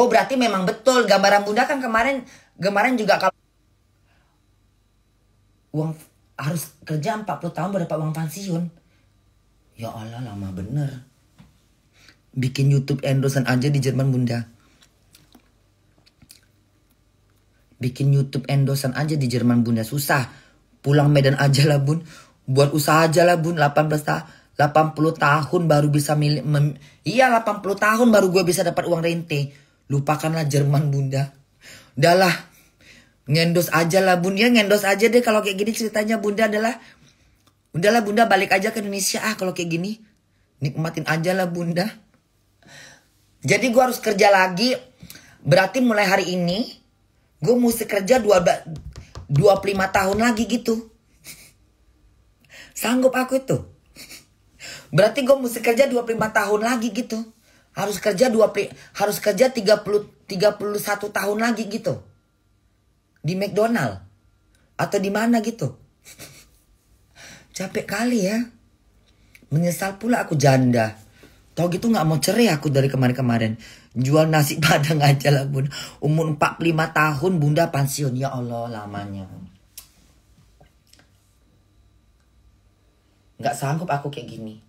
Oh berarti memang betul gambaran bunda kan kemarin kemarin juga kalau uang harus kerja 40 tahun berapa uang pensiun. Ya Allah lama bener. Bikin YouTube endosan aja di Jerman bunda. Bikin YouTube endosan aja di Jerman bunda susah. Pulang Medan aja lah bun. Buat usaha aja lah bun 18 tahun. 80 tahun baru bisa milik iya 80 tahun baru gue bisa dapat uang rente Lupakanlah Jerman bunda. Udahlah. Ngendos aja lah bunda. Ya, ngendos aja deh kalau kayak gini ceritanya bunda adalah. Udahlah bunda balik aja ke Indonesia ah kalau kayak gini. Nikmatin aja lah bunda. Jadi gue harus kerja lagi. Berarti mulai hari ini. Gue mesti kerja 25 tahun lagi gitu. Sanggup aku itu. Berarti gue mesti kerja 25 tahun lagi gitu harus kerja dua harus kerja tiga puluh satu tahun lagi gitu. Di McDonald atau di mana gitu. Capek kali ya. Menyesal pula aku janda. Tau gitu nggak mau cerai aku dari kemarin-kemarin. Jual nasi padang aja lah bun. Umur 45 tahun bunda pensiun. Ya Allah lamanya. Nggak sanggup aku kayak gini.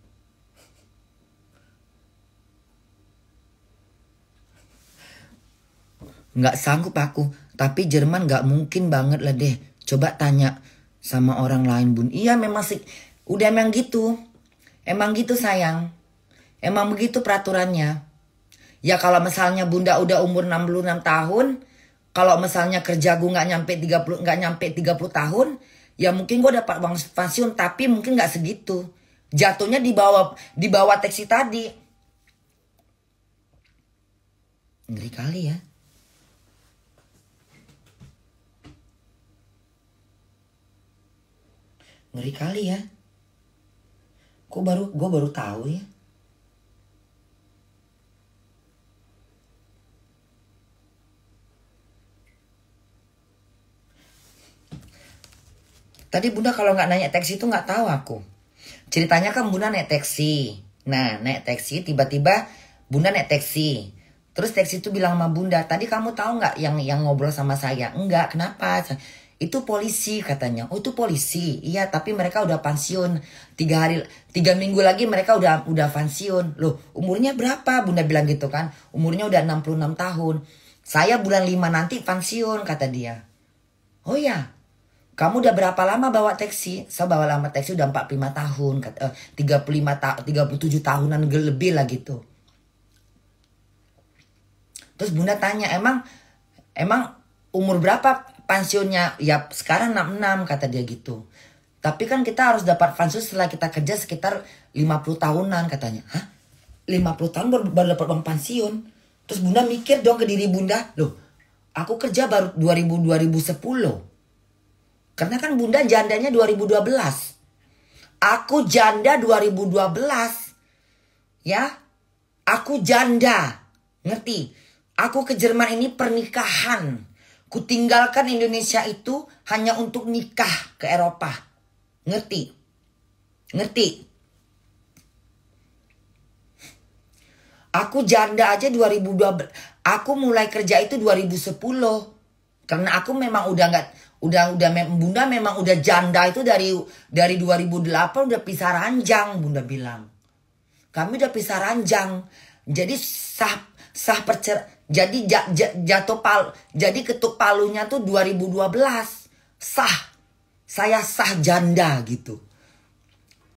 Nggak sanggup aku, tapi Jerman nggak mungkin banget lah deh. Coba tanya sama orang lain bun. Iya memang sih, udah emang gitu. Emang gitu sayang. Emang begitu peraturannya. Ya kalau misalnya bunda udah umur 66 tahun, kalau misalnya kerja gue nggak nyampe 30 nggak nyampe 30 tahun, ya mungkin gue dapat uang pensiun tapi mungkin nggak segitu. Jatuhnya di bawah di bawah teksi tadi. Ngeri kali ya. Ngeri kali ya. Kok baru gue baru tahu ya. Tadi Bunda kalau nggak nanya taksi itu nggak tahu aku. Ceritanya kan Bunda naik taksi. Nah, naik taksi tiba-tiba Bunda naik taksi. Terus taksi itu bilang sama Bunda, tadi kamu tahu nggak yang yang ngobrol sama saya? Enggak, kenapa? itu polisi katanya oh itu polisi iya tapi mereka udah pensiun tiga hari tiga minggu lagi mereka udah udah pensiun loh umurnya berapa bunda bilang gitu kan umurnya udah 66 tahun saya bulan 5 nanti pensiun kata dia oh ya kamu udah berapa lama bawa teksi saya bawa lama teksi udah 45 tahun kata, eh, 35 ta 37 tahunan lebih lah gitu terus bunda tanya emang emang umur berapa pensiunnya ya sekarang 66 kata dia gitu. Tapi kan kita harus dapat pensiun setelah kita kerja sekitar 50 tahunan katanya. Hah? 50 tahun baru, baru dapat uang pensiun. Terus Bunda mikir dong ke diri Bunda, loh, aku kerja baru 2000 2010. Karena kan Bunda jandanya 2012. Aku janda 2012. Ya? Aku janda. Ngerti? Aku ke Jerman ini pernikahan Kutinggalkan Indonesia itu hanya untuk nikah ke Eropa. Ngerti? Ngerti? Aku janda aja 2012. Aku mulai kerja itu 2010. Karena aku memang udah nggak udah udah bunda memang udah janda itu dari dari 2008 udah pisah ranjang bunda bilang kami udah pisah ranjang jadi sah sah percer jadi jatuh pal, jadi ketuk palunya tuh 2012 sah. Saya sah janda gitu.